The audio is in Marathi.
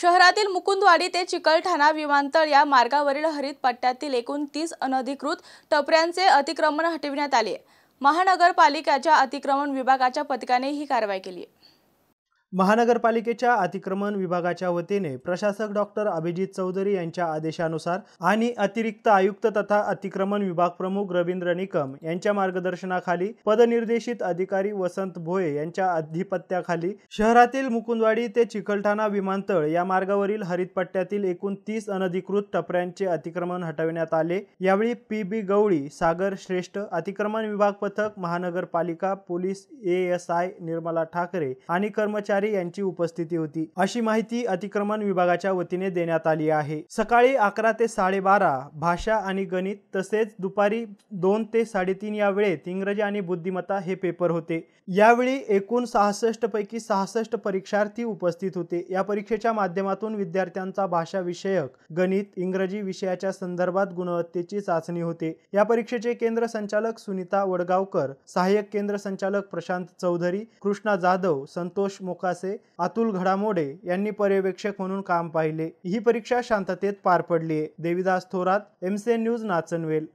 शहरातील मुकुंदवाडी ते चिकलठाणा विमानतळ या मार्गावरील हरित पट्ट्यातील एकूण तीस अनधिकृत टपऱ्यांचे अतिक्रमण हटविण्यात आले महानगरपालिकेच्या अतिक्रमण विभागाच्या पथकाने ही कारवाई केली महानगरपालिकेच्या अतिक्रमण विभागाच्या वतीने प्रशासक डॉक्टर अभिजित चौधरी यांच्या आदेशानुसार आणि अतिरिक्त आयुक्त तथा अतिक्रमण विभाग प्रमुख रवींद्र निकम यांच्या मार्गदर्शनाखाली पदनिर्देशित अधिकारी वसंत भोये यांच्या अधिपत्याखाली शहरातील मुकुंदवाडी ते चिकलठाणा विमानतळ या मार्गावरील हरितपट्ट्यातील एकूण तीस अनधिकृत टपऱ्यांचे अतिक्रमण हटविण्यात आले यावेळी पी बी गवळी सागर श्रेष्ठ अतिक्रमण विभाग पथक महानगरपालिका police A S I Nirmala Thackeray आणि कर्मचारी अधिकारी यांची उपस्थिती होती अशी माहिती अतिक्रमण विभागाच्या वतीने देण्यात आली आहे सकाळी अकरा ते साडेबारा भाषा आणि गणित तसेच दुपारी दोन ते साडेतीन या वेळेत इंग्रजी आणि बुद्धिमत्ता हे पेपर होते यावेळी एकूण सहासष्ट पैकी सहासष्ट परीक्षार्थी उपस्थित होते या परीक्षेच्या माध्यमातून विद्यार्थ्यांचा भाषा विषयक गणित इंग्रजी विषयाच्या संदर्भात गुणवत्तेची चाचणी होते या परीक्षेचे केंद्र संचालक सुनीता वडगावकर सहाय्यक केंद्र संचालक प्रशांत चौधरी कृष्णा जाधव संतोष मोक कासे अतुल घडामोडे यांनी पर्यवेक्षक म्हणून काम पाहिले ही परीक्षा शांततेत पार पडली देविदास थोरात एमसीएन न्यूज नाचनवेल